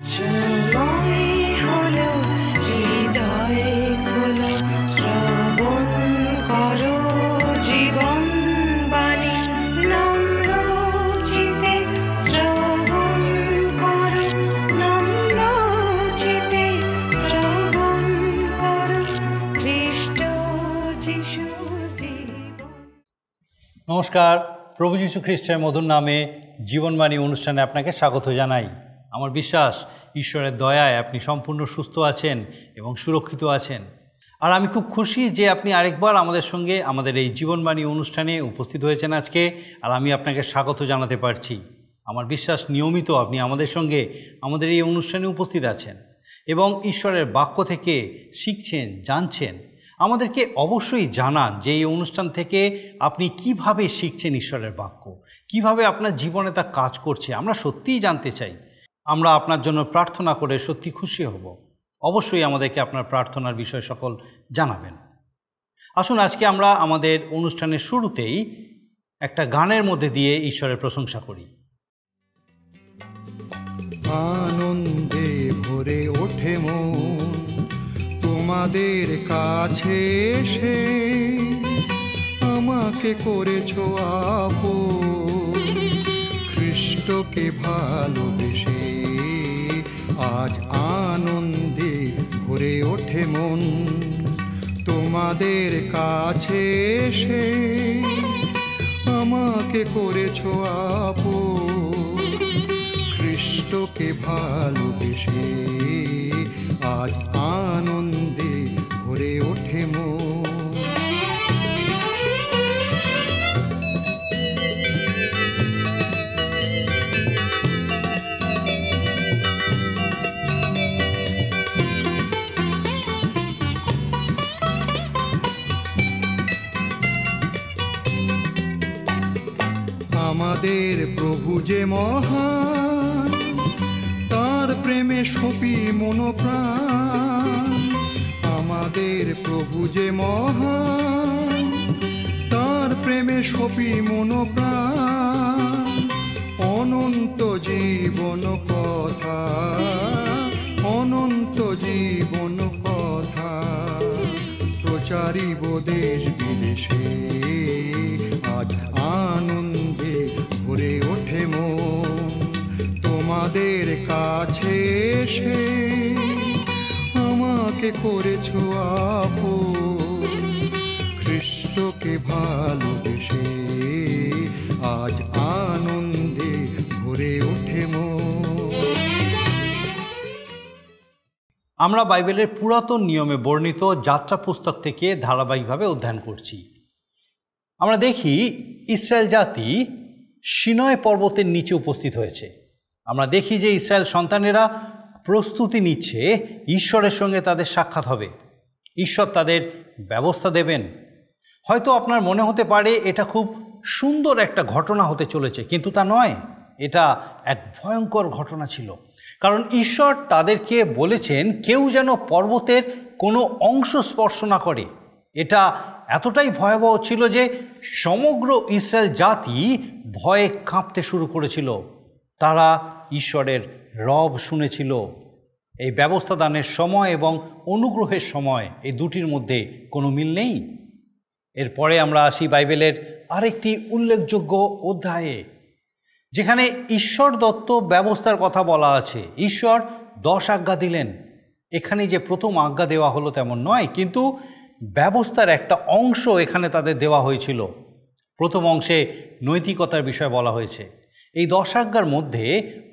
নমস্কার প্রভু যীশু খ্রিস্টের মধুর নামে জীবনবাণী অনুষ্ঠানে আপনাকে স্বাগত জানাই আমার বিশ্বাস ঈশ্বরের দয়ায় আপনি সম্পূর্ণ সুস্থ আছেন এবং সুরক্ষিত আছেন আর আমি খুব খুশি যে আপনি আরেকবার আমাদের সঙ্গে আমাদের এই জীবনবাণী অনুষ্ঠানে উপস্থিত হয়েছেন আজকে আর আমি আপনাকে স্বাগত জানাতে পারছি আমার বিশ্বাস নিয়মিত আপনি আমাদের সঙ্গে আমাদের এই অনুষ্ঠানে উপস্থিত আছেন এবং ঈশ্বরের বাক্য থেকে শিখছেন জানছেন আমাদেরকে অবশ্যই জানান যে এই অনুষ্ঠান থেকে আপনি কিভাবে শিখছেন ঈশ্বরের বাক্য কিভাবে আপনার জীবনে তা কাজ করছে আমরা সত্যিই জানতে চাই আমরা আপনার জন্য প্রার্থনা করে সত্যি খুশি হব অবশ্যই আমাদেরকে আপনার প্রার্থনার বিষয় সকল জানাবেন আসুন আজকে আমরা আমাদের অনুষ্ঠানের শুরুতেই একটা গানের মধ্যে দিয়ে ঈশ্বরের প্রশংসা করি আনন্দে ভরে ওঠে মন তোমাদের কাছে এসে আমাকে করেছো আপ খ্রিস্টকে ভালোবেসে আজ আনন্দে ভরে ওঠে মন তোমাদের কাছে এসে আমাকে করেছ আপ খ্রিস্টকে ভালোবেসে আজ আনন্দে ভরে ওঠে মন যে মহান তার প্রেমে সপি মনোপ্রাণ আমাদের প্রভু যে মহান তার প্রেমে সপি মনোপ্রাণ অনন্ত জীবন কথা অনন্ত জীবন কথা প্রচারিব দেশ বিদেশে ভরে ওঠে মন তোমাদের কাছে এসে আমাকে করেছ আপু খ্রিস্টকে ভালোবেসে আজ আনন্দে ভরে ওঠে আমরা বাইবেলের পুরাতন নিয়মে বর্ণিত যাত্রা পুস্তক থেকে ধারাবাহিকভাবে অধ্যয়ন করছি আমরা দেখি ইসরায়েল জাতি সিনয় পর্বতের নিচে উপস্থিত হয়েছে আমরা দেখি যে ইসরায়েল সন্তানেরা প্রস্তুতি নিচ্ছে ঈশ্বরের সঙ্গে তাদের সাক্ষাৎ হবে ঈশ্বর তাদের ব্যবস্থা দেবেন হয়তো আপনার মনে হতে পারে এটা খুব সুন্দর একটা ঘটনা হতে চলেছে কিন্তু তা নয় এটা এক ভয়ঙ্কর ঘটনা ছিল কারণ ঈশ্বর তাদেরকে বলেছেন কেউ যেন পর্বতের কোনো অংশ স্পর্শ না করে এটা এতটাই ভয়াবহ ছিল যে সমগ্র ইসরায়েল জাতি ভয়ে কাঁপতে শুরু করেছিল তারা ঈশ্বরের রব শুনেছিল এই ব্যবস্থা দানের সময় এবং অনুগ্রহের সময় এই দুটির মধ্যে কোনো মিল নেই এরপরে আমরা আসি বাইবেলের আরেকটি উল্লেখযোগ্য অধ্যায়ে যেখানে ঈশ্বর দত্ত ব্যবস্থার কথা বলা আছে ঈশ্বর দশ আজ্ঞা দিলেন এখানে যে প্রথম আজ্ঞা দেওয়া হলো তেমন নয় কিন্তু ব্যবস্থার একটা অংশ এখানে তাদের দেওয়া হয়েছিল প্রথম অংশে নৈতিকতার বিষয় বলা হয়েছে এই দশাজ্ঞার মধ্যে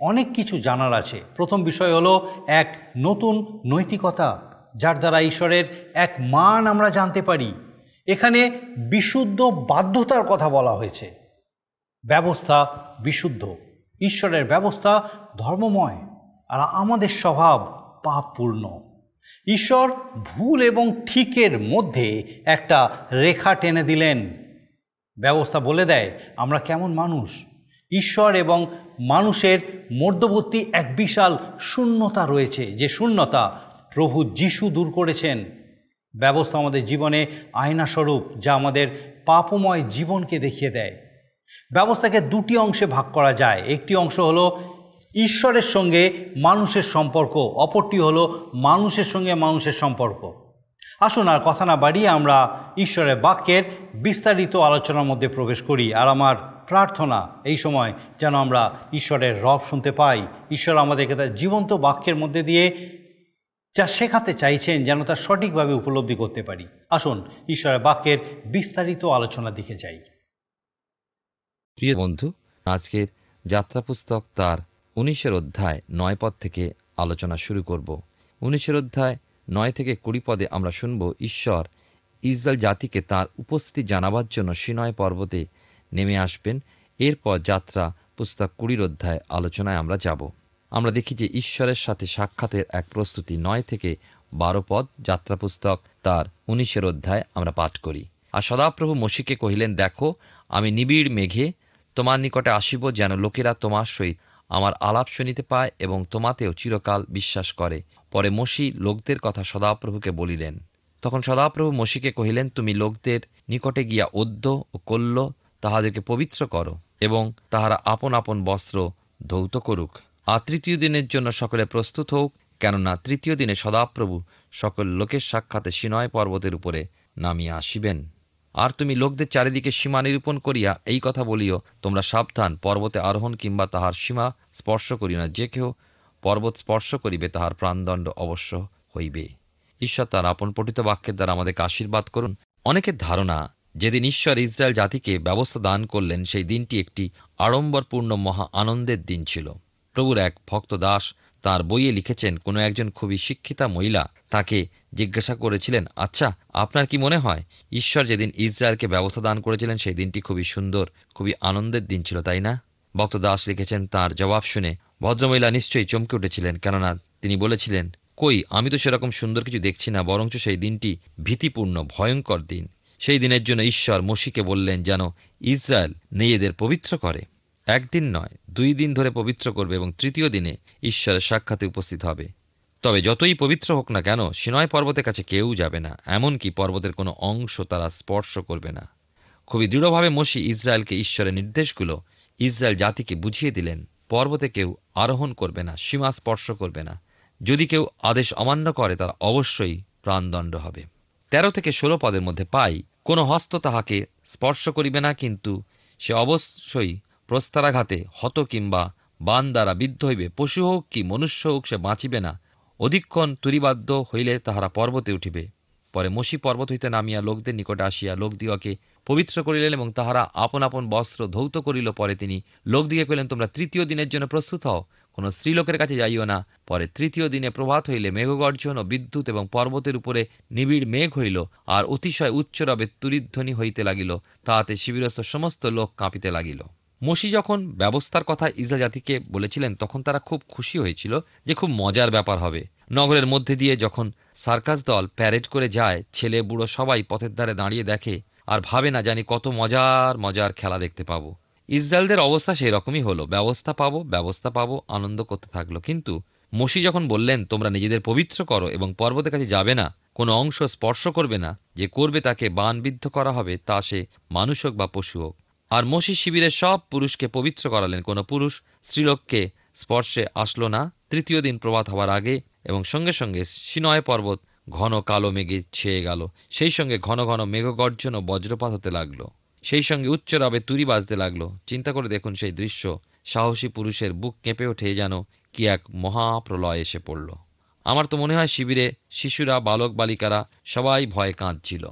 অনেক কিছু জানার আছে প্রথম বিষয় হলো এক নতুন নৈতিকতা যার দ্বারা ঈশ্বরের এক মান আমরা জানতে পারি এখানে বিশুদ্ধ বাধ্যতার কথা বলা হয়েছে ব্যবস্থা বিশুদ্ধ ঈশ্বরের ব্যবস্থা ধর্মময় আর আমাদের স্বভাব পাপপূর্ণ ঈশ্বর ভুল এবং ঠিকের মধ্যে একটা রেখা টেনে দিলেন ব্যবস্থা বলে দেয় আমরা কেমন মানুষ ঈশ্বর এবং মানুষের মধ্যবর্তী এক বিশাল শূন্যতা রয়েছে যে শূন্যতা প্রভু যিশু দূর করেছেন ব্যবস্থা আমাদের জীবনে আয়নাস্বরূপ যা আমাদের পাপময় জীবনকে দেখিয়ে দেয় ব্যবস্থাকে দুটি অংশে ভাগ করা যায় একটি অংশ হলো ঈশ্বরের সঙ্গে মানুষের সম্পর্ক অপরটি হলো মানুষের সঙ্গে মানুষের সম্পর্ক আসুন আর কথা না বাড়িয়ে আমরা ঈশ্বরের বাক্যের বিস্তারিত আলোচনার মধ্যে প্রবেশ করি আর আমার প্রার্থনা এই সময় যেন আমরা ঈশ্বরের রব শুনতে পাই ঈশ্বর আমাদেরকে তার জীবন্ত বাক্যের মধ্যে দিয়ে যা শেখাতে চাইছেন যেন তা সঠিকভাবে উপলব্ধি করতে পারি আসুন ঈশ্বরের বাক্যের বিস্তারিত আলোচনা দিকে যাই প্রিয় বন্ধু আজকের যাত্রা পুস্তক তার উনিশের অধ্যায় নয় পদ থেকে আলোচনা শুরু করব উনিশের অধ্যায় নয় থেকে কুড়ি পদে আমরা শুনব ঈশ্বর ইসরায়েল জাতিকে তার উপস্থিতি জানাবার জন্য সিনয় পর্বতে নেমে আসবেন এরপর যাত্রা পুস্তক কুড়ির অধ্যায় আলোচনায় আমরা যাব আমরা দেখি যে ঈশ্বরের সাথে সাক্ষাতের এক প্রস্তুতি নয় থেকে বারো পদ যাত্রা পুস্তক তার উনিশের অধ্যায় আমরা পাঠ করি আর সদাপ্রভু মসিকে কহিলেন দেখো আমি নিবিড় মেঘে তোমার নিকটে আসিব যেন লোকেরা তোমার সহিত আমার আলাপ শুনিতে পায় এবং তোমাতেও চিরকাল বিশ্বাস করে পরে মসি লোকদের কথা সদাপ্রভুকে বলিলেন তখন সদাপ্রভু মসিকে কহিলেন তুমি লোকদের নিকটে গিয়া ওদ্য ও কল্য তাহাদেরকে পবিত্র করো এবং তাহারা আপন আপন বস্ত্র ধৌত করুক আর তৃতীয় দিনের জন্য সকলে প্রস্তুত হোক কেননা তৃতীয় দিনে সদাপ্রভু সকল লোকের সাক্ষাতে সিনয় পর্বতের উপরে নামিয়া আসিবেন আর তুমি লোকদের চারিদিকে সীমা নিরূপণ করিয়া এই কথা বলিও তোমরা সাবধান পর্বতে আরোহণ কিংবা তাহার সীমা স্পর্শ করিও না যে কেহ পর্বত স্পর্শ করিবে তাহার প্রাণদণ্ড অবশ্য হইবে ঈশ্বর তার আপন পঠিত বাক্যের দ্বারা আমাদেরকে আশীর্বাদ করুন অনেকের ধারণা যেদিন ঈশ্বর ইসরায়েল জাতিকে ব্যবস্থা দান করলেন সেই দিনটি একটি আড়ম্বরপূর্ণ মহা আনন্দের দিন ছিল প্রভুর এক ভক্ত দাস তাঁর বইয়ে লিখেছেন কোনো একজন খুবই শিক্ষিতা মহিলা তাকে জিজ্ঞাসা করেছিলেন আচ্ছা আপনার কি মনে হয় ঈশ্বর যেদিন ইসরায়েলকে ব্যবস্থা দান করেছিলেন সেই দিনটি খুবই সুন্দর খুবই আনন্দের দিন ছিল তাই না ভক্ত দাস লিখেছেন তার জবাব শুনে ভদ্রমহিলা নিশ্চয়ই চমকে উঠেছিলেন কেননা তিনি বলেছিলেন কই আমি তো সেরকম সুন্দর কিছু দেখছি না বরঞ্চ সেই দিনটি ভীতিপূর্ণ ভয়ঙ্কর দিন সেই দিনের জন্য ঈশ্বর মসিকে বললেন যেন ইসরায়েল নিজেদের পবিত্র করে একদিন নয় দুই দিন ধরে পবিত্র করবে এবং তৃতীয় দিনে ঈশ্বরের সাক্ষাতে উপস্থিত হবে তবে যতই পবিত্র হোক না কেন সিনয় পর্বতের কাছে কেউ যাবে না এমনকি পর্বতের কোনো অংশ তারা স্পর্শ করবে না খুবই দৃঢ়ভাবে মসি ইসরায়েলকে ঈশ্বরের নির্দেশগুলো ইসরায়েল জাতিকে বুঝিয়ে দিলেন পর্বতে কেউ আরোহণ করবে না সীমা স্পর্শ করবে না যদি কেউ আদেশ অমান্য করে তার অবশ্যই প্রাণদণ্ড হবে তেরো থেকে ষোলো পদের মধ্যে পাই কোনো হস্ত তাহাকে স্পর্শ করিবে না কিন্তু সে অবশ্যই প্রস্তারাঘাতে হত কিংবা বান দ্বারা বিদ্ধ হইবে পশু হোক কি মনুষ্য হোক সে বাঁচিবে না অধিকক্ষণ তুরিবাদ্য হইলে তাহারা পর্বতে উঠিবে পরে মসি পর্বত হইতে নামিয়া লোকদের নিকটে আসিয়া লোকদিগকে পবিত্র করিলেন এবং তাহারা আপন আপন বস্ত্র ধৌত করিল পরে তিনি লোকদিকে কহিলেন তোমরা তৃতীয় দিনের জন্য প্রস্তুত হও কোনো স্ত্রীলোকের কাছে যাইও না পরে তৃতীয় দিনে প্রভাত হইলে মেঘগর্জন ও বিদ্যুৎ এবং পর্বতের উপরে নিবিড় মেঘ হইল আর অতিশয় উচ্চরবে তুরিধ্বনি হইতে লাগিল তাহাতে শিবিরস্থ সমস্ত লোক কাঁপিতে লাগিল মোশি যখন ব্যবস্থার কথা ইসরা জাতিকে বলেছিলেন তখন তারা খুব খুশি হয়েছিল যে খুব মজার ব্যাপার হবে নগরের মধ্যে দিয়ে যখন সার্কাস দল প্যারেড করে যায় ছেলে বুড়ো সবাই পথের ধারে দাঁড়িয়ে দেখে আর ভাবে না জানি কত মজার মজার খেলা দেখতে পাবো ইসরায়েলদের অবস্থা সেই রকমই হলো ব্যবস্থা পাবো ব্যবস্থা পাবো আনন্দ করতে থাকলো কিন্তু মসি যখন বললেন তোমরা নিজেদের পবিত্র করো এবং পর্বতের কাছে যাবে না কোনো অংশ স্পর্শ করবে না যে করবে তাকে বানবিদ্ধ করা হবে তা সে মানুষ হোক বা পশু হোক আর মসি শিবিরের সব পুরুষকে পবিত্র করালেন কোনো পুরুষ স্ত্রীলোককে স্পর্শে আসলো না তৃতীয় দিন প্রভাত হওয়ার আগে এবং সঙ্গে সঙ্গে সিনয় পর্বত ঘন কালো মেঘে ছেয়ে গেল সেই সঙ্গে ঘন ঘন মেঘগর্জন ও বজ্রপাত হতে লাগল সেই সঙ্গে উচ্চ রাবে তুরি বাজতে লাগল চিন্তা করে দেখুন সেই দৃশ্য সাহসী পুরুষের বুক কেঁপে ওঠে যেন কি এক মহাপ্রলয় এসে পড়ল আমার তো মনে হয় শিবিরে শিশুরা বালক বালিকারা সবাই ভয়ে কাঁদছিল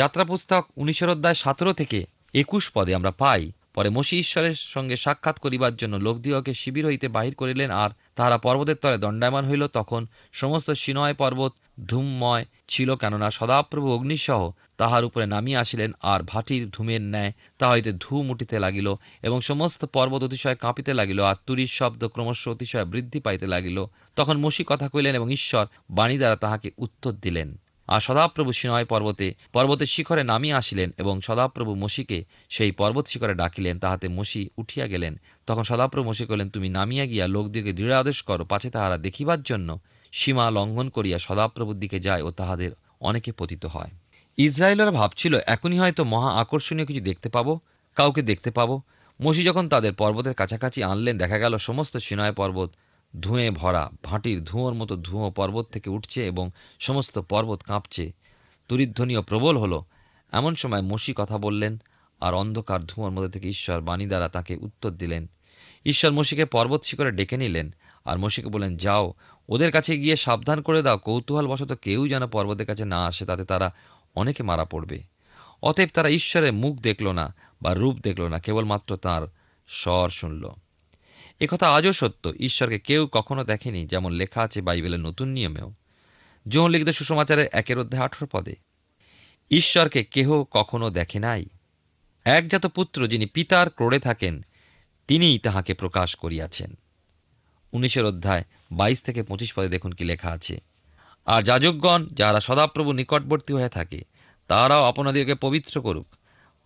যাত্রা পুস্তক উনিশের অধ্যায় সতেরো থেকে একুশ পদে আমরা পাই পরে মসি ঈশ্বরের সঙ্গে সাক্ষাৎ করিবার জন্য লোকদিওকে শিবির হইতে বাহির করিলেন আর তাহারা পর্বতের তলে দণ্ডায়মান হইল তখন সমস্ত সিনয় পর্বত ধূমময় ছিল কেননা সদাপ্রভু অগ্নিসহ তাহার উপরে নামিয়া আসিলেন আর ভাটির ধূমের ন্যায় তা হইতে ধূম উঠিতে লাগিল এবং সমস্ত পর্বত অতিশয় কাঁপিতে লাগিল আর তুরীর শব্দ ক্রমশ অতিশয় বৃদ্ধি পাইতে লাগিল তখন মসি কথা কইলেন এবং ঈশ্বর বাণী দ্বারা তাহাকে উত্তর দিলেন আর সদাপ্রভু সিনয় পর্বতে পর্বতের শিখরে নামিয়া আসিলেন এবং সদাপ্রভু মসিকে সেই পর্বত শিখরে ডাকিলেন তাহাতে মসি উঠিয়া গেলেন তখন সদাপ্রভু মসি কহিলেন তুমি নামিয়া গিয়া লোকদিকে দৃঢ় আদেশ করো পাছে তাহারা দেখিবার জন্য সীমা লঙ্ঘন করিয়া সদাপ্রভুর দিকে যায় ও তাহাদের অনেকে পতিত হয় ইসরায়েলরা ভাবছিল এখনই হয়তো মহা আকর্ষণীয় কিছু দেখতে পাবো কাউকে দেখতে পাবো মসি যখন তাদের পর্বতের কাছাকাছি আনলেন দেখা গেল সমস্ত সিনয় পর্বত ধুঁয়ে ভরা ভাঁটির ধুঁয়োর মতো ধুঁয়ো পর্বত থেকে উঠছে এবং সমস্ত পর্বত কাঁপছে দুরিধ্বনিও প্রবল হল এমন সময় মসি কথা বললেন আর অন্ধকার ধুঁয়োর মধ্যে থেকে ঈশ্বর বাণী দ্বারা তাকে উত্তর দিলেন ঈশ্বর মসিকে পর্বত শিখরে ডেকে নিলেন আর মসিকে বলেন যাও ওদের কাছে গিয়ে সাবধান করে দাও কৌতূহলবশত কেউ যেন পর্বতের কাছে না আসে তাতে তারা অনেকে মারা পড়বে অতএব তারা ঈশ্বরের মুখ দেখল না বা রূপ দেখল না কেবলমাত্র তার স্বর শুনল কথা আজও সত্য ঈশ্বরকে কেউ কখনো দেখেনি যেমন লেখা আছে বাইবেলের নতুন নিয়মেও যৌন লিখিত সুসমাচারের একের অধ্যায় আঠেরো পদে ঈশ্বরকে কেহ কখনো দেখে নাই একজাত পুত্র যিনি পিতার ক্রোড়ে থাকেন তিনিই তাহাকে প্রকাশ করিয়াছেন উনিশের অধ্যায় বাইশ থেকে পঁচিশ পদে দেখুন কি লেখা আছে আর যাজকগণ যারা সদাপ্রভু নিকটবর্তী হয়ে থাকে তারাও আপনাদিওকে পবিত্র করুক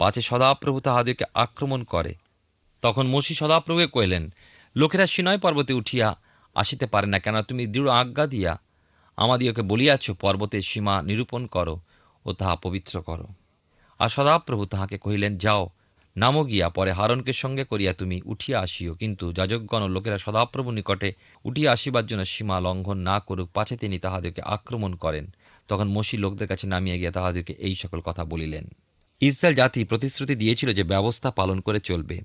পাছে সদাপ্রভু তাহাদিওকে আক্রমণ করে তখন মসি সদাপ্রভুকে কহিলেন লোকেরা সিনয় পর্বতে উঠিয়া আসিতে পারে না কেন তুমি দৃঢ় আজ্ঞা দিয়া আমাদিওকে বলিয়াছ পর্বতের সীমা নিরূপণ করো ও তাহা পবিত্র করো আর সদাপ্রভু তাহাকে কহিলেন যাও নামো গিয়া পরে হারনকে সঙ্গে করিয়া তুমি উঠিয়া আসিও কিন্তু যাজকগণ ও লোকেরা সদাপ্রভু নিকটে উঠিয়া আসিবার জন্য সীমা লঙ্ঘন না করুক পাছে তিনি তাহাদেরকে আক্রমণ করেন তখন মসি লোকদের কাছে নামিয়া গিয়া তাহাদেরকে এই সকল কথা বলিলেন ইসরায়েল জাতি প্রতিশ্রুতি দিয়েছিল যে ব্যবস্থা পালন করে চলবে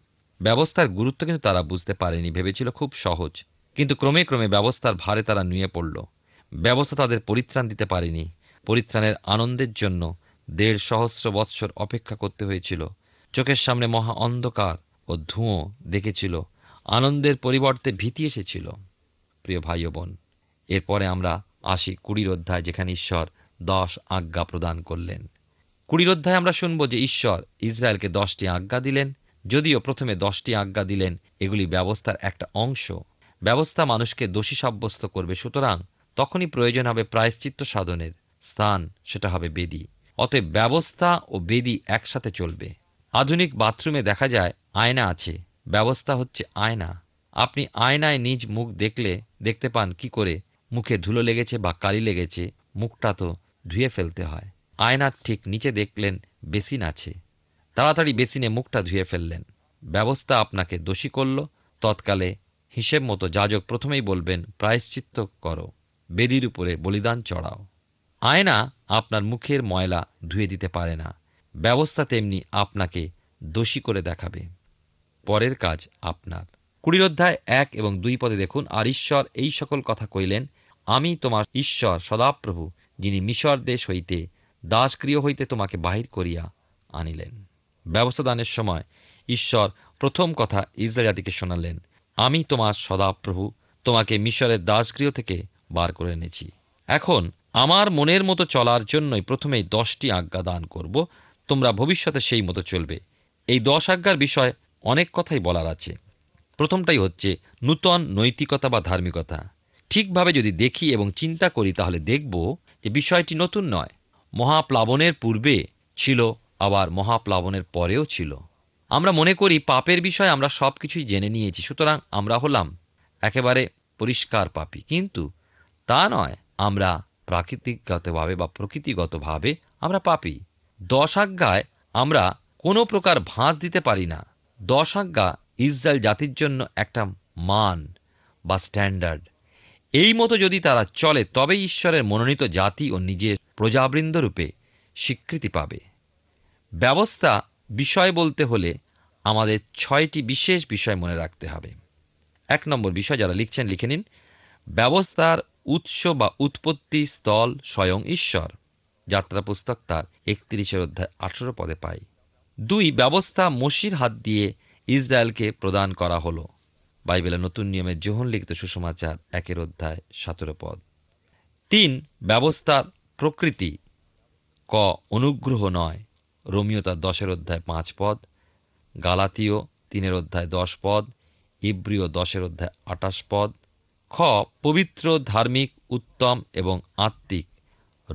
ব্যবস্থার গুরুত্ব কিন্তু তারা বুঝতে পারেনি ভেবেছিল খুব সহজ কিন্তু ক্রমে ক্রমে ব্যবস্থার ভারে তারা নুয়ে পড়ল ব্যবস্থা তাদের পরিত্রাণ দিতে পারেনি পরিত্রাণের আনন্দের জন্য দেড় সহস্র বৎসর অপেক্ষা করতে হয়েছিল চোখের সামনে মহা অন্ধকার ও ধুঁয়ো দেখেছিল আনন্দের পরিবর্তে ভীতি এসেছিল প্রিয় ভাই ও বোন এরপরে আমরা আসি কুড়ির অধ্যায় যেখানে ঈশ্বর দশ আজ্ঞা প্রদান করলেন কুড়ির অধ্যায় আমরা শুনব যে ঈশ্বর ইসরায়েলকে দশটি আজ্ঞা দিলেন যদিও প্রথমে দশটি আজ্ঞা দিলেন এগুলি ব্যবস্থার একটা অংশ ব্যবস্থা মানুষকে দোষী সাব্যস্ত করবে সুতরাং তখনই প্রয়োজন হবে প্রায়শ্চিত্ত সাধনের স্থান সেটা হবে বেদি অতএব ব্যবস্থা ও বেদি একসাথে চলবে আধুনিক বাথরুমে দেখা যায় আয়না আছে ব্যবস্থা হচ্ছে আয়না আপনি আয়নায় নিজ মুখ দেখলে দেখতে পান কি করে মুখে ধুলো লেগেছে বা কালি লেগেছে মুখটা তো ধুয়ে ফেলতে হয় আয়নার ঠিক নিচে দেখলেন বেসিন আছে তাড়াতাড়ি বেসিনে মুখটা ধুয়ে ফেললেন ব্যবস্থা আপনাকে দোষী করল তৎকালে হিসেব মতো যাজক প্রথমেই বলবেন প্রায়শ্চিত্ত করো বেদির উপরে বলিদান চড়াও আয়না আপনার মুখের ময়লা ধুয়ে দিতে পারে না ব্যবস্থা তেমনি আপনাকে দোষী করে দেখাবে পরের কাজ আপনার কুড়ির অধ্যায় এক এবং দুই পদে দেখুন আর ঈশ্বর এই সকল কথা কইলেন আমি তোমার ঈশ্বর সদাপ্রভু যিনি মিশর দেশ হইতে দাসক্রিয় হইতে তোমাকে বাহির করিয়া আনিলেন ব্যবস্থাদানের সময় ঈশ্বর প্রথম কথা ইসরায়েল শোনালেন আমি তোমার সদাপ্রভু তোমাকে মিশরের দাসগৃহ থেকে বার করে এনেছি এখন আমার মনের মতো চলার জন্যই প্রথমেই দশটি আজ্ঞা দান করব তোমরা ভবিষ্যতে সেই মতো চলবে এই দশ আজ্ঞার বিষয় অনেক কথাই বলার আছে প্রথমটাই হচ্ছে নূতন নৈতিকতা বা ধার্মিকতা ঠিকভাবে যদি দেখি এবং চিন্তা করি তাহলে দেখব যে বিষয়টি নতুন নয় মহাপ্লাবনের পূর্বে ছিল আবার মহাপ্লাবনের পরেও ছিল আমরা মনে করি পাপের বিষয়ে আমরা সব কিছুই জেনে নিয়েছি সুতরাং আমরা হলাম একেবারে পরিষ্কার পাপি কিন্তু তা নয় আমরা প্রাকৃতিকগতভাবে বা প্রকৃতিগতভাবে আমরা পাপি দশ আজ্ঞায় আমরা কোনো প্রকার ভাঁজ দিতে পারি না দশ আজ্ঞা ইসরায়েল জাতির জন্য একটা মান বা স্ট্যান্ডার্ড এই মতো যদি তারা চলে তবে ঈশ্বরের মনোনীত জাতি ও নিজের প্রজাবৃন্দরূপে স্বীকৃতি পাবে ব্যবস্থা বিষয় বলতে হলে আমাদের ছয়টি বিশেষ বিষয় মনে রাখতে হবে এক নম্বর বিষয় যারা লিখছেন লিখে নিন ব্যবস্থার উৎস বা উৎপত্তি স্থল স্বয়ং ঈশ্বর যাত্রা পুস্তক তার একত্রিশের অধ্যায় আঠেরো পদে পাই দুই ব্যবস্থা মসির হাত দিয়ে ইসরায়েলকে প্রদান করা হলো বাইবেলের নতুন নিয়মে জোহন লিখিত সুসমাচার একের অধ্যায় সতেরো পদ তিন ব্যবস্থার প্রকৃতি ক অনুগ্রহ নয় রোমিও তার দশের অধ্যায় পাঁচ পদ গালাতীয় তিনের অধ্যায় দশ পদ ইব্রিয় দশের অধ্যায় আটাশ পদ খ পবিত্র ধার্মিক উত্তম এবং আত্মিক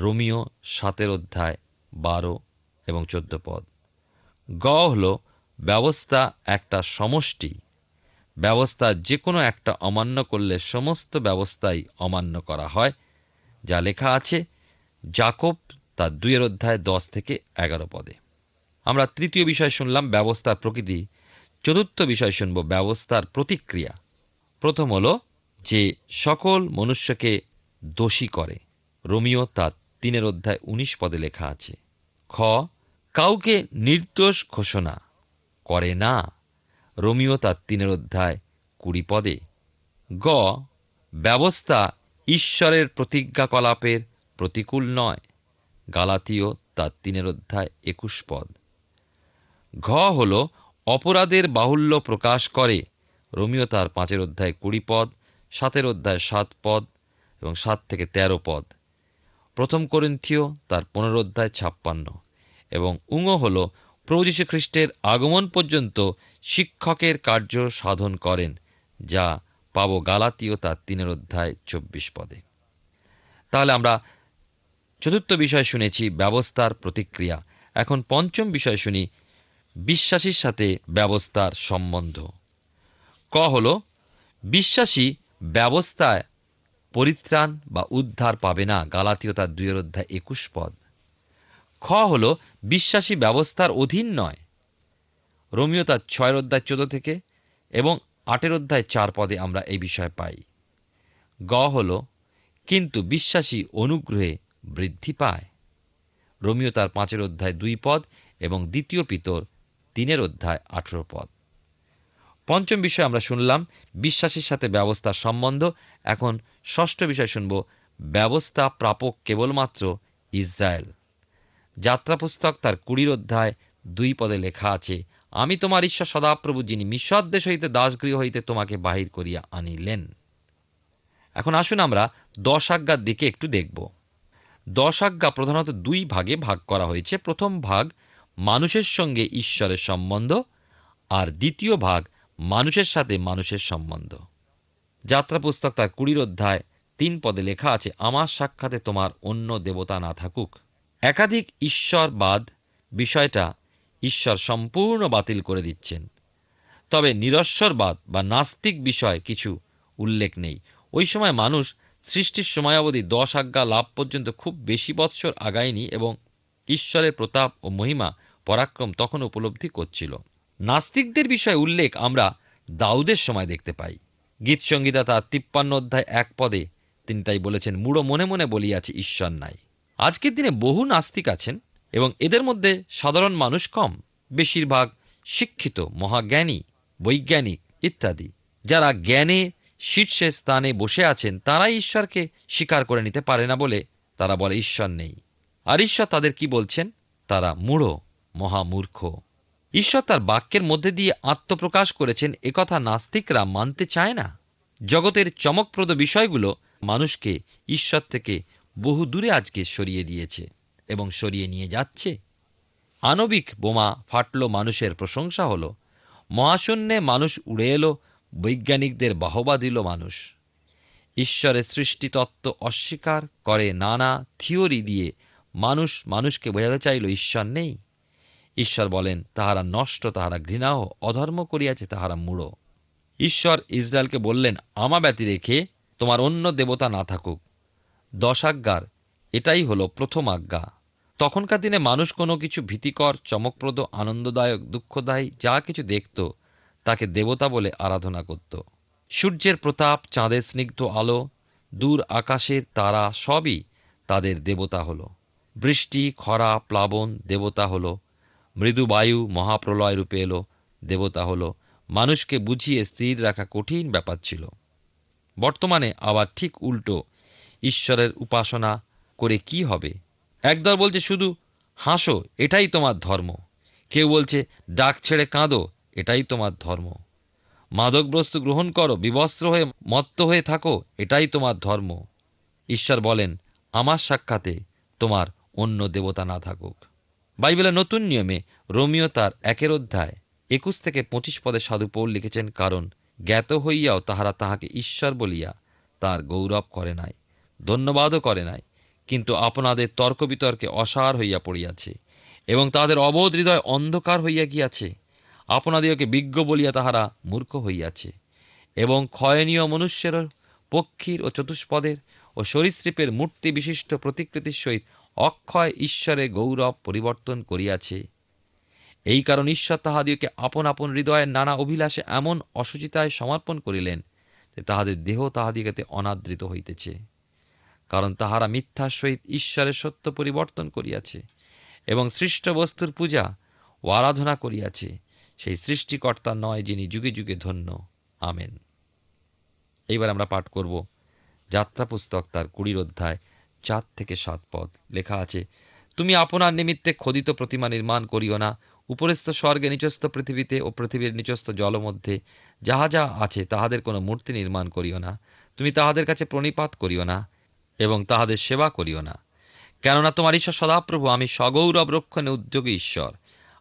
রোমিও সাতের অধ্যায় বারো এবং চোদ্দ পদ গ হল ব্যবস্থা একটা সমষ্টি ব্যবস্থা যে কোনো একটা অমান্য করলে সমস্ত ব্যবস্থাই অমান্য করা হয় যা লেখা আছে জাকব তার দুইয়ের অধ্যায় দশ থেকে এগারো পদে আমরা তৃতীয় বিষয় শুনলাম ব্যবস্থার প্রকৃতি চতুর্থ বিষয় শুনব ব্যবস্থার প্রতিক্রিয়া প্রথম হলো যে সকল মনুষ্যকে দোষী করে রোমিও তা তিনের অধ্যায় উনিশ পদে লেখা আছে খ কাউকে নির্দোষ ঘোষণা করে না রোমিও তার তিনের অধ্যায় কুড়ি পদে গ ব্যবস্থা ঈশ্বরের প্রতিজ্ঞাকলাপের প্রতিকূল নয় গালাতীয় তার তিনের অধ্যায় একুশ পদ ঘ হল অপরাধের বাহুল্য প্রকাশ করে রোমিও তার পাঁচের অধ্যায় কুড়ি পদ সাতের অধ্যায় সাত পদ এবং সাত থেকে তেরো পদ প্রথম করিন্থিও তার পনেরো অধ্যায় ছাপ্পান্ন এবং উঙ হল প্রভু খ্রিস্টের আগমন পর্যন্ত শিক্ষকের কার্য সাধন করেন যা পাব গালাতিও তার তিনের অধ্যায় চব্বিশ পদে তাহলে আমরা চতুর্থ বিষয় শুনেছি ব্যবস্থার প্রতিক্রিয়া এখন পঞ্চম বিষয় শুনি বিশ্বাসীর সাথে ব্যবস্থার সম্বন্ধ ক হল বিশ্বাসী ব্যবস্থায় পরিত্রাণ বা উদ্ধার পাবে না গালাতীয় তার দুয়ের অধ্যায় একুশ পদ খ হল বিশ্বাসী ব্যবস্থার অধীন নয় রোমিও তার ছয়ের অধ্যায় চোদ্দ থেকে এবং আটের অধ্যায় চার পদে আমরা এই বিষয় পাই গ হল কিন্তু বিশ্বাসী অনুগ্রহে বৃদ্ধি পায় রোমিও তার পাঁচের অধ্যায় দুই পদ এবং দ্বিতীয় পিতর তিনের অধ্যায় আঠেরো পদ পঞ্চম বিষয় আমরা শুনলাম বিশ্বাসের সাথে ব্যবস্থার সম্বন্ধ এখন ষষ্ঠ বিষয় শুনব ব্যবস্থা প্রাপক কেবলমাত্র ইসরায়েল যাত্রা পুস্তক তার কুড়ির অধ্যায় দুই পদে লেখা আছে আমি তোমার ঈশ্বর সদাপ্রভু যিনি মিশর দেশ হইতে দাসগৃহ হইতে তোমাকে বাহির করিয়া আনিলেন এখন আসুন আমরা দশ আজ্ঞার দিকে একটু দেখব দশ আজ্ঞা প্রধানত দুই ভাগে ভাগ করা হয়েছে প্রথম ভাগ মানুষের সঙ্গে ঈশ্বরের সম্বন্ধ আর দ্বিতীয় ভাগ মানুষের সাথে মানুষের সম্বন্ধ যাত্রা পুস্তক তার কুড়ির অধ্যায় তিন পদে লেখা আছে আমার সাক্ষাতে তোমার অন্য দেবতা না থাকুক একাধিক ঈশ্বরবাদ বিষয়টা ঈশ্বর সম্পূর্ণ বাতিল করে দিচ্ছেন তবে নিরস্বরবাদ বা নাস্তিক বিষয় কিছু উল্লেখ নেই ওই সময় মানুষ সৃষ্টির সময়াবধি দশ আজ্ঞা লাভ পর্যন্ত খুব বেশি বৎসর আগায়নি এবং ঈশ্বরের প্রতাপ ও মহিমা পরাক্রম তখন উপলব্ধি করছিল নাস্তিকদের বিষয়ে উল্লেখ আমরা দাউদের সময় দেখতে পাই সঙ্গীতা তার তিপ্পান্ন অধ্যায় এক পদে তিনি তাই বলেছেন মুড়ো মনে মনে বলিয়াছে ঈশ্বর নাই আজকের দিনে বহু নাস্তিক আছেন এবং এদের মধ্যে সাধারণ মানুষ কম বেশিরভাগ শিক্ষিত মহাজ্ঞানী বৈজ্ঞানিক ইত্যাদি যারা জ্ঞানে শীর্ষে স্থানে বসে আছেন তারাই ঈশ্বরকে স্বীকার করে নিতে পারে না বলে তারা বলে ঈশ্বর নেই আর ঈশ্বর তাদের কি বলছেন তারা মূঢ় মহামূর্খ ঈশ্বর তার বাক্যের মধ্যে দিয়ে আত্মপ্রকাশ করেছেন একথা নাস্তিকরা মানতে চায় না জগতের চমকপ্রদ বিষয়গুলো মানুষকে ঈশ্বর থেকে বহু দূরে আজকে সরিয়ে দিয়েছে এবং সরিয়ে নিয়ে যাচ্ছে আণবিক বোমা ফাটল মানুষের প্রশংসা হল মহাশূন্যে মানুষ উড়ে এলো বৈজ্ঞানিকদের বাহবা দিল মানুষ ঈশ্বরের সৃষ্টিতত্ত্ব অস্বীকার করে নানা থিওরি দিয়ে মানুষ মানুষকে বোঝাতে চাইল ঈশ্বর নেই ঈশ্বর বলেন তাহারা নষ্ট তাহারা ঘৃণাহ অধর্ম করিয়াছে তাহারা মূঢ় ঈশ্বর ইসরায়েলকে বললেন আমা ব্যতি রেখে তোমার অন্য দেবতা না থাকুক দশাজ্ঞার এটাই হল প্রথম আজ্ঞা তখনকার দিনে মানুষ কোনো কিছু ভীতিকর চমকপ্রদ আনন্দদায়ক দুঃখদায়ী যা কিছু দেখত তাকে দেবতা বলে আরাধনা করত সূর্যের প্রতাপ চাঁদের স্নিগ্ধ আলো দূর আকাশের তারা সবই তাদের দেবতা হল বৃষ্টি খরা প্লাবন দেবতা হলো মৃদু বায়ু মহাপ্রলয় রূপে এলো দেবতা হলো মানুষকে বুঝিয়ে স্থির রাখা কঠিন ব্যাপার ছিল বর্তমানে আবার ঠিক উল্টো ঈশ্বরের উপাসনা করে কি হবে একদল বলছে শুধু হাসো এটাই তোমার ধর্ম কেউ বলছে ডাক ছেড়ে কাঁদো এটাই তোমার ধর্ম মাদকগ্রস্ত গ্রহণ করো বিবস্ত্র হয়ে মত্ত হয়ে থাকো এটাই তোমার ধর্ম ঈশ্বর বলেন আমার সাক্ষাতে তোমার অন্য দেবতা না থাকুক বাইবেলের নতুন নিয়মে রোমিও তার একের অধ্যায় একুশ থেকে পঁচিশ পদে সাধুপৌল লিখেছেন কারণ জ্ঞাত হইয়াও তাহারা তাহাকে ঈশ্বর বলিয়া তার গৌরব করে নাই ধন্যবাদও করে নাই কিন্তু আপনাদের তর্ক বিতর্কে অসার হইয়া পড়িয়াছে এবং তাদের অবোধ হৃদয় অন্ধকার হইয়া গিয়াছে আপনাদিওকে বিজ্ঞ বলিয়া তাহারা মূর্খ হইয়াছে এবং ক্ষয়নীয় মনুষ্যের পক্ষীর ও চতুষ্পদের ও সরীসৃপের মূর্তি বিশিষ্ট প্রতিকৃতির সহিত অক্ষয় ঈশ্বরে গৌরব পরিবর্তন করিয়াছে এই কারণ ঈশ্বর তাহাদিওকে আপন আপন হৃদয়ের নানা অভিলাষে এমন অসুচিতায় সমর্পণ করিলেন যে তাহাদের দেহ তাহাদিগাতে অনাদৃত হইতেছে কারণ তাহারা মিথ্যার সহিত ঈশ্বরের সত্য পরিবর্তন করিয়াছে এবং সৃষ্ট বস্তুর পূজা ও আরাধনা করিয়াছে সেই সৃষ্টিকর্তা নয় যিনি যুগে যুগে ধন্য আমেন এইবার আমরা পাঠ করব যাত্রা পুস্তক তার কুড়ির অধ্যায় চার থেকে সাত পদ লেখা আছে তুমি আপনার নিমিত্তে খোদিত প্রতিমা নির্মাণ করিও না উপরস্থ স্বর্গে নিচস্থ পৃথিবীতে ও পৃথিবীর নিচস্থ জলমধ্যে যাহা যা আছে তাহাদের কোনো মূর্তি নির্মাণ করিও না তুমি তাহাদের কাছে প্রণিপাত করিও না এবং তাহাদের সেবা করিও না কেননা তোমার ঈশ্বর সদাপ্রভু আমি সগৌরব রক্ষণে উদ্যোগী ঈশ্বর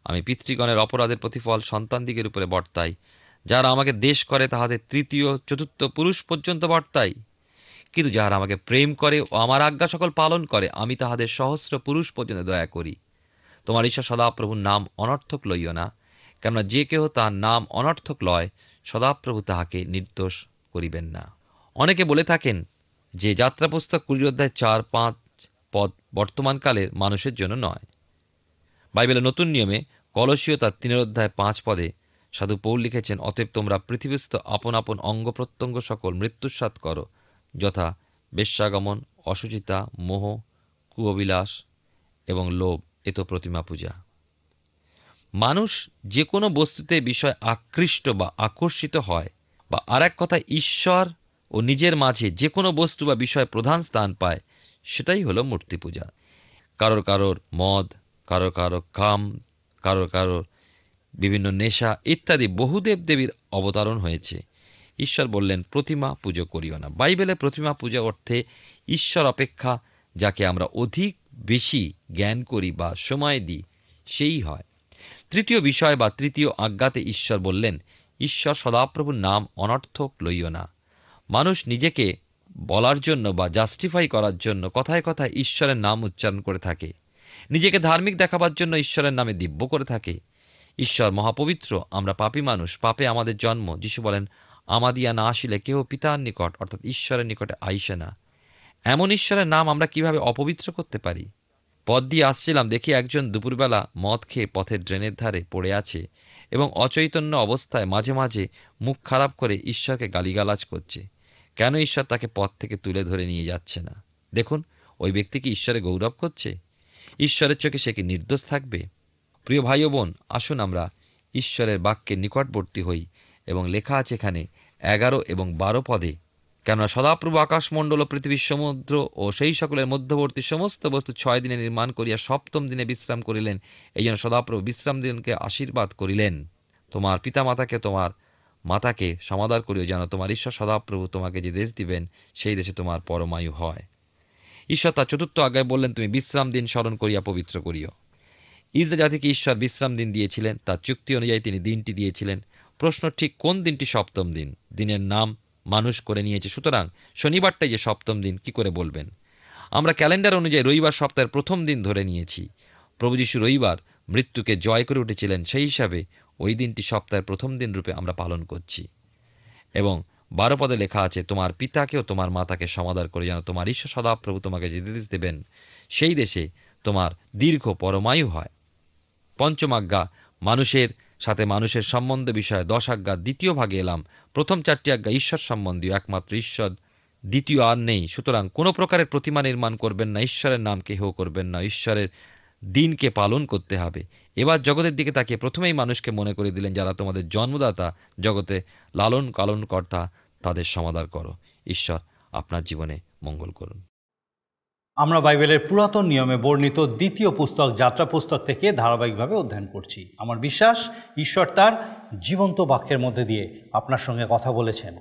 আমি পিতৃগণের অপরাধের প্রতিফল সন্তানদিগের উপরে বর্তাই যারা আমাকে দেশ করে তাহাদের তৃতীয় চতুর্থ পুরুষ পর্যন্ত বর্তাই কিন্তু যাহারা আমাকে প্রেম করে ও আমার আজ্ঞা সকল পালন করে আমি তাহাদের সহস্র পুরুষ পর্যন্ত দয়া করি তোমার ঈশ্বর সদাপ্রভুর নাম অনর্থক লইও না কেননা যে কেহ তাহার নাম অনর্থক লয় সদাপ্রভু তাহাকে নির্দোষ করিবেন না অনেকে বলে থাকেন যে যাত্রাপুস্তক কুড়ি অধ্যায় চার পাঁচ পদ বর্তমানকালের মানুষের জন্য নয় বাইবেলের নতুন নিয়মে কলসীয় তার তিনের অধ্যায় পাঁচ পদে সাধু পৌল লিখেছেন অতএব তোমরা পৃথিবীস্থ আপন আপন অঙ্গ প্রত্যঙ্গ সকল মৃত্যুস্বাদ করো যথা বেশ্যাগমন অসুচিতা মোহ কুঅবিলাস এবং লোভ এ তো প্রতিমা পূজা মানুষ যে কোনো বস্তুতে বিষয় আকৃষ্ট বা আকর্ষিত হয় বা আর এক কথা ঈশ্বর ও নিজের মাঝে যে কোনো বস্তু বা বিষয় প্রধান স্থান পায় সেটাই হলো মূর্তি পূজা কারোর কারোর মদ কারো কারো কাম কারো কারোর বিভিন্ন নেশা ইত্যাদি বহু দেবদেবীর অবতারণ হয়েছে ঈশ্বর বললেন প্রতিমা পুজো করিও না বাইবেলে প্রতিমা পূজা অর্থে ঈশ্বর অপেক্ষা যাকে আমরা অধিক বেশি জ্ঞান করি বা সময় দিই সেই হয় তৃতীয় বিষয় বা তৃতীয় আজ্ঞাতে ঈশ্বর বললেন ঈশ্বর সদাপ্রভুর নাম অনর্থক লইও না মানুষ নিজেকে বলার জন্য বা জাস্টিফাই করার জন্য কথায় কথায় ঈশ্বরের নাম উচ্চারণ করে থাকে নিজেকে ধার্মিক দেখাবার জন্য ঈশ্বরের নামে দিব্য করে থাকে ঈশ্বর মহাপবিত্র আমরা পাপি মানুষ পাপে আমাদের জন্ম যিশু বলেন আমাদিয়া না আসিলে কেহ পিতার নিকট অর্থাৎ ঈশ্বরের নিকটে আইসে না এমন ঈশ্বরের নাম আমরা কিভাবে অপবিত্র করতে পারি পথ দিয়ে আসছিলাম দেখি একজন দুপুরবেলা মদ খেয়ে পথের ড্রেনের ধারে পড়ে আছে এবং অচৈতন্য অবস্থায় মাঝে মাঝে মুখ খারাপ করে ঈশ্বরকে গালিগালাজ করছে কেন ঈশ্বর তাকে পথ থেকে তুলে ধরে নিয়ে যাচ্ছে না দেখুন ওই ব্যক্তি কি ঈশ্বরে গৌরব করছে ঈশ্বরের চোখে সে কি নির্দোষ থাকবে প্রিয় ভাই ও বোন আসুন আমরা ঈশ্বরের বাক্যের নিকটবর্তী হই এবং লেখা আছে এখানে এগারো এবং বারো পদে কেননা সদাপ্রভু আকাশমণ্ডল ও পৃথিবীর সমুদ্র ও সেই সকলের মধ্যবর্তী সমস্ত বস্তু ছয় দিনে নির্মাণ করিয়া সপ্তম দিনে বিশ্রাম করিলেন এই জন্য সদাপ্রভু বিশ্রাম দিনকে আশীর্বাদ করিলেন তোমার পিতামাতাকে তোমার মাতাকে সমাদার করিও যেন তোমার ঈশ্বর সদাপ্রভু তোমাকে যে দেশ দিবেন সেই দেশে তোমার পরমায়ু হয় ঈশ্বর তার চতুর্থ আজ্ঞায় বললেন তুমি বিশ্রাম দিন স্মরণ করিয়া পবিত্র করিও ইসরা জাতিকে ঈশ্বর বিশ্রাম দিন দিয়েছিলেন তার চুক্তি অনুযায়ী তিনি দিনটি দিয়েছিলেন প্রশ্ন ঠিক কোন দিনটি সপ্তম দিন দিনের নাম মানুষ করে নিয়েছে সুতরাং শনিবারটাই যে সপ্তম দিন কি করে বলবেন আমরা ক্যালেন্ডার অনুযায়ী রবিবার সপ্তাহের প্রথম দিন ধরে নিয়েছি প্রভু রবিবার মৃত্যুকে জয় করে উঠেছিলেন সেই হিসাবে ওই দিনটি সপ্তাহের প্রথম দিন রূপে আমরা পালন করছি এবং বারো পদে লেখা আছে তোমার পিতাকেও তোমার মাতাকে সমাদার করে যেন তোমার ঈশ্বর সদাপ্রভু তোমাকে যে দেবেন সেই দেশে তোমার দীর্ঘ পরমায়ু হয় পঞ্চমাজ্ঞা মানুষের সাথে মানুষের সম্বন্ধ বিষয়ে দশ আজ্ঞা দ্বিতীয় ভাগে এলাম প্রথম চারটি আজ্ঞা ঈশ্বর সম্বন্ধীয় একমাত্র ঈশ্বর দ্বিতীয় আর নেই সুতরাং কোনো প্রকারের প্রতিমা নির্মাণ করবেন না ঈশ্বরের নামকে কেহ করবেন না ঈশ্বরের দিনকে পালন করতে হবে এবার জগতের দিকে তাকে প্রথমেই মানুষকে মনে করে দিলেন যারা তোমাদের জন্মদাতা জগতে লালন পালনকর্তা তাদের সমাধান করো ঈশ্বর আপনার জীবনে মঙ্গল করুন আমরা বাইবেলের পুরাতন নিয়মে বর্ণিত দ্বিতীয় পুস্তক যাত্রা পুস্তক থেকে ধারাবাহিকভাবে অধ্যয়ন করছি আমার বিশ্বাস ঈশ্বর তার জীবন্ত বাক্যের মধ্যে দিয়ে আপনার সঙ্গে কথা বলেছেন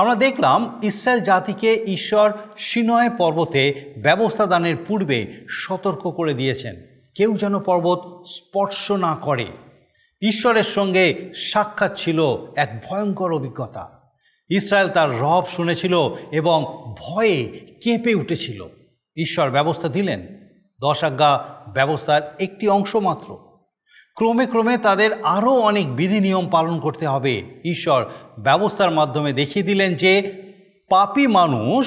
আমরা দেখলাম ইসরায়েল জাতিকে ঈশ্বর সিনয় পর্বতে ব্যবস্থা দানের পূর্বে সতর্ক করে দিয়েছেন কেউ যেন পর্বত স্পর্শ না করে ঈশ্বরের সঙ্গে সাক্ষাৎ ছিল এক ভয়ঙ্কর অভিজ্ঞতা ইসরায়েল তার রব শুনেছিল এবং ভয়ে কেঁপে উঠেছিল ঈশ্বর ব্যবস্থা দিলেন দশ আজ্ঞা ব্যবস্থার একটি অংশ মাত্র ক্রমে ক্রমে তাদের আরও অনেক বিধি নিয়ম পালন করতে হবে ঈশ্বর ব্যবস্থার মাধ্যমে দেখিয়ে দিলেন যে পাপি মানুষ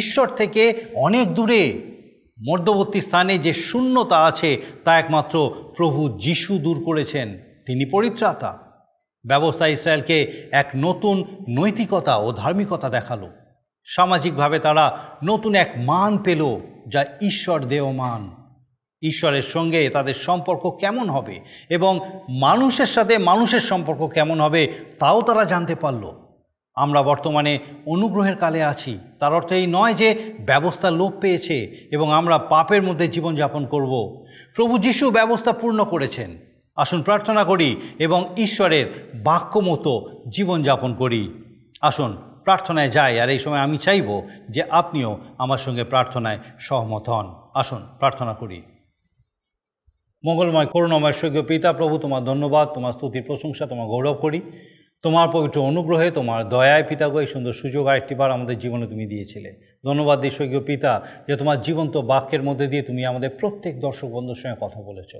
ঈশ্বর থেকে অনেক দূরে মধ্যবর্তী স্থানে যে শূন্যতা আছে তা একমাত্র প্রভু যিশু দূর করেছেন তিনি পরিত্রাতা ব্যবস্থা ইসরায়েলকে এক নতুন নৈতিকতা ও ধার্মিকতা দেখালো সামাজিকভাবে তারা নতুন এক মান পেল যা ঈশ্বর দেয় মান ঈশ্বরের সঙ্গে তাদের সম্পর্ক কেমন হবে এবং মানুষের সাথে মানুষের সম্পর্ক কেমন হবে তাও তারা জানতে পারল আমরা বর্তমানে অনুগ্রহের কালে আছি তার অর্থ এই নয় যে ব্যবস্থা লোপ পেয়েছে এবং আমরা পাপের মধ্যে জীবনযাপন করব। প্রভু যিশু ব্যবস্থা পূর্ণ করেছেন আসুন প্রার্থনা করি এবং ঈশ্বরের বাক্য মতো জীবনযাপন করি আসুন প্রার্থনায় যাই আর এই সময় আমি চাইব যে আপনিও আমার সঙ্গে প্রার্থনায় সহমত হন আসুন প্রার্থনা করি মঙ্গলময় করুণময় স্বর্গীয় পিতা প্রভু তোমার ধন্যবাদ তোমার স্তুতির প্রশংসা তোমার গৌরব করি তোমার পবিত্র অনুগ্রহে তোমার দয়ায় পিতাগো এই সুন্দর সুযোগ আরেকটিবার আমাদের জীবনে তুমি দিয়েছিলে ধন্যবাদ দিশৈজ্ঞ পিতা যে তোমার জীবন্ত বাক্যের মধ্যে দিয়ে তুমি আমাদের প্রত্যেক দর্শক বন্ধুর সঙ্গে কথা বলেছ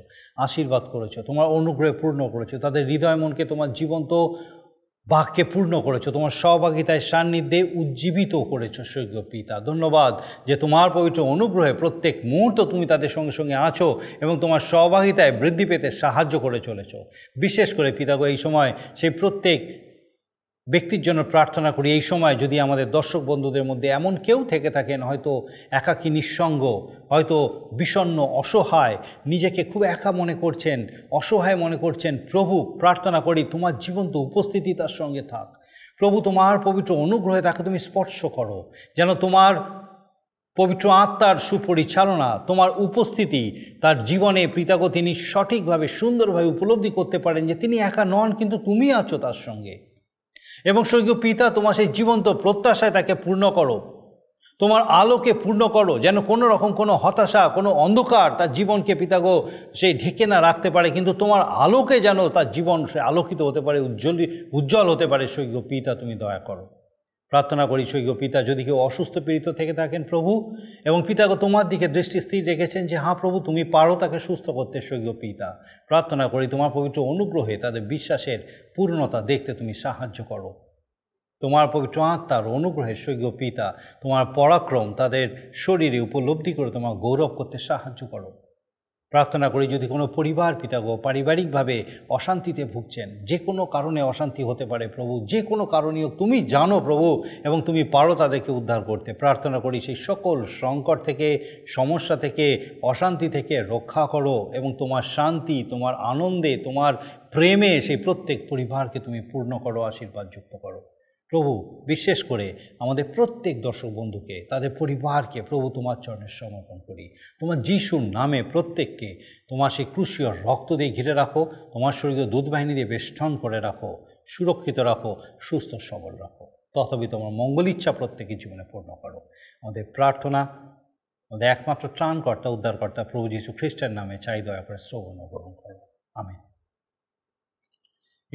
আশীর্বাদ করেছো তোমার অনুগ্রহে পূর্ণ করেছো তাদের হৃদয় মনকে তোমার জীবন্ত বাক্যে পূর্ণ করেছো তোমার সহভাগিতায় সান্নিধ্যে উজ্জীবিত করেছো সৈক্য পিতা ধন্যবাদ যে তোমার পবিত্র অনুগ্রহে প্রত্যেক মুহূর্ত তুমি তাদের সঙ্গে সঙ্গে আছো এবং তোমার সহভাগিতায় বৃদ্ধি পেতে সাহায্য করে চলেছ বিশেষ করে পিতাগো এই সময় সেই প্রত্যেক ব্যক্তির জন্য প্রার্থনা করি এই সময় যদি আমাদের দর্শক বন্ধুদের মধ্যে এমন কেউ থেকে থাকেন হয়তো একাকী নিঃসঙ্গ হয়তো বিষণ্ন অসহায় নিজেকে খুব একা মনে করছেন অসহায় মনে করছেন প্রভু প্রার্থনা করি তোমার জীবন্ত উপস্থিতি তার সঙ্গে থাক প্রভু তোমার পবিত্র অনুগ্রহে তাকে তুমি স্পর্শ করো যেন তোমার পবিত্র আত্মার সুপরিচালনা তোমার উপস্থিতি তার জীবনে পিতাগো তিনি সঠিকভাবে সুন্দরভাবে উপলব্ধি করতে পারেন যে তিনি একা নন কিন্তু তুমি আছো তার সঙ্গে এবং স্বর্গীয় পিতা তোমার সেই জীবন্ত প্রত্যাশায় তাকে পূর্ণ করো তোমার আলোকে পূর্ণ করো যেন কোনো রকম কোনো হতাশা কোনো অন্ধকার তার জীবনকে পিতাগ সেই ঢেকে না রাখতে পারে কিন্তু তোমার আলোকে যেন তার জীবন সে আলোকিত হতে পারে উজ্জ্বল উজ্জ্বল হতে পারে স্বর্গীয় পিতা তুমি দয়া করো প্রার্থনা করি সৈক্য পিতা যদি কেউ অসুস্থ পীড়িত থেকে থাকেন প্রভু এবং পিতাকে তোমার দিকে দৃষ্টি স্থির রেখেছেন যে হ্যাঁ প্রভু তুমি পারো তাকে সুস্থ করতে সৈক্য পিতা প্রার্থনা করি তোমার পবিত্র অনুগ্রহে তাদের বিশ্বাসের পূর্ণতা দেখতে তুমি সাহায্য করো তোমার পবিত্র আত্মার অনুগ্রহে সৈক্য পিতা তোমার পরাক্রম তাদের শরীরে উপলব্ধি করে তোমার গৌরব করতে সাহায্য করো প্রার্থনা করি যদি কোনো পরিবার পিতাগো পারিবারিকভাবে অশান্তিতে ভুগছেন যে কোনো কারণে অশান্তি হতে পারে প্রভু যে কোনো কারণীয় তুমি জানো প্রভু এবং তুমি পারো তাদেরকে উদ্ধার করতে প্রার্থনা করি সেই সকল সংকট থেকে সমস্যা থেকে অশান্তি থেকে রক্ষা করো এবং তোমার শান্তি তোমার আনন্দে তোমার প্রেমে সেই প্রত্যেক পরিবারকে তুমি পূর্ণ করো আশীর্বাদযুক্ত করো প্রভু বিশেষ করে আমাদের প্রত্যেক দর্শক বন্ধুকে তাদের পরিবারকে প্রভু তোমার চরণের সমর্পণ করি তোমার যিশুর নামে প্রত্যেককে তোমার সেই ক্রুশীয় রক্ত দিয়ে ঘিরে রাখো তোমার শরীরে দুধ বাহিনী দিয়ে বেষ্টন করে রাখো সুরক্ষিত রাখো সুস্থ সবল রাখো তথাপি তোমার মঙ্গল ইচ্ছা প্রত্যেকের জীবনে পূর্ণ করো আমাদের প্রার্থনা আমাদের একমাত্র ত্রাণকর্তা উদ্ধারকর্তা প্রভু যীশু খ্রিস্টের নামে চাই দয়া করে শ্রবণ গ্রহণ করো আমি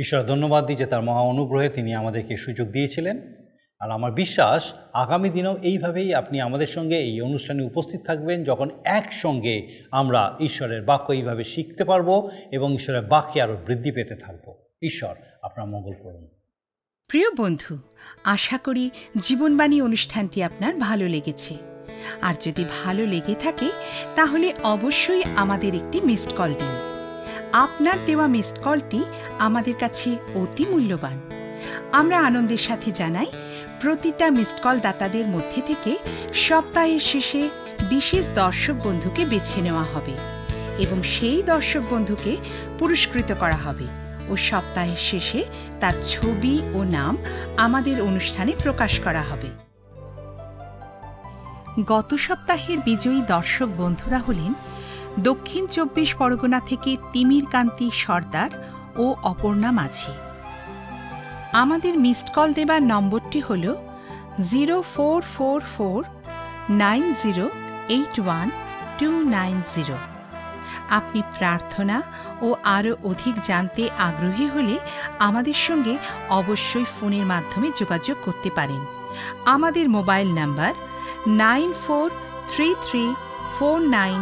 ঈশ্বর ধন্যবাদ দিই যে তার মহা অনুগ্রহে তিনি আমাদেরকে সুযোগ দিয়েছিলেন আর আমার বিশ্বাস আগামী দিনেও এইভাবেই আপনি আমাদের সঙ্গে এই অনুষ্ঠানে উপস্থিত থাকবেন যখন একসঙ্গে আমরা ঈশ্বরের বাক্য এইভাবে শিখতে পারব এবং ঈশ্বরের বাক্যে আরও বৃদ্ধি পেতে থাকব ঈশ্বর আপনার মঙ্গল করুন প্রিয় বন্ধু আশা করি জীবনবাণী অনুষ্ঠানটি আপনার ভালো লেগেছে আর যদি ভালো লেগে থাকে তাহলে অবশ্যই আমাদের একটি মিসড কল দিন আপনার দেওয়া মিসড কলটি আমাদের কাছে অতি মূল্যবান আমরা আনন্দের সাথে জানাই প্রতিটা মিসড কল দাতাদের মধ্যে থেকে সপ্তাহের শেষে বিশেষ দর্শক বন্ধুকে বেছে নেওয়া হবে এবং সেই দর্শক বন্ধুকে পুরস্কৃত করা হবে ও সপ্তাহের শেষে তার ছবি ও নাম আমাদের অনুষ্ঠানে প্রকাশ করা হবে গত সপ্তাহের বিজয়ী দর্শক বন্ধুরা হলেন দক্ষিণ চব্বিশ পরগনা থেকে তিমির কান্তি সর্দার ও অপর্ণা মাঝি আমাদের মিসড কল দেবার নম্বরটি হল zero four four four nine zero eight one two nine zero আপনি প্রার্থনা ও আরও অধিক জানতে আগ্রহী হলে আমাদের সঙ্গে অবশ্যই ফোনের মাধ্যমে যোগাযোগ করতে পারেন আমাদের mobile number nine four three three four nine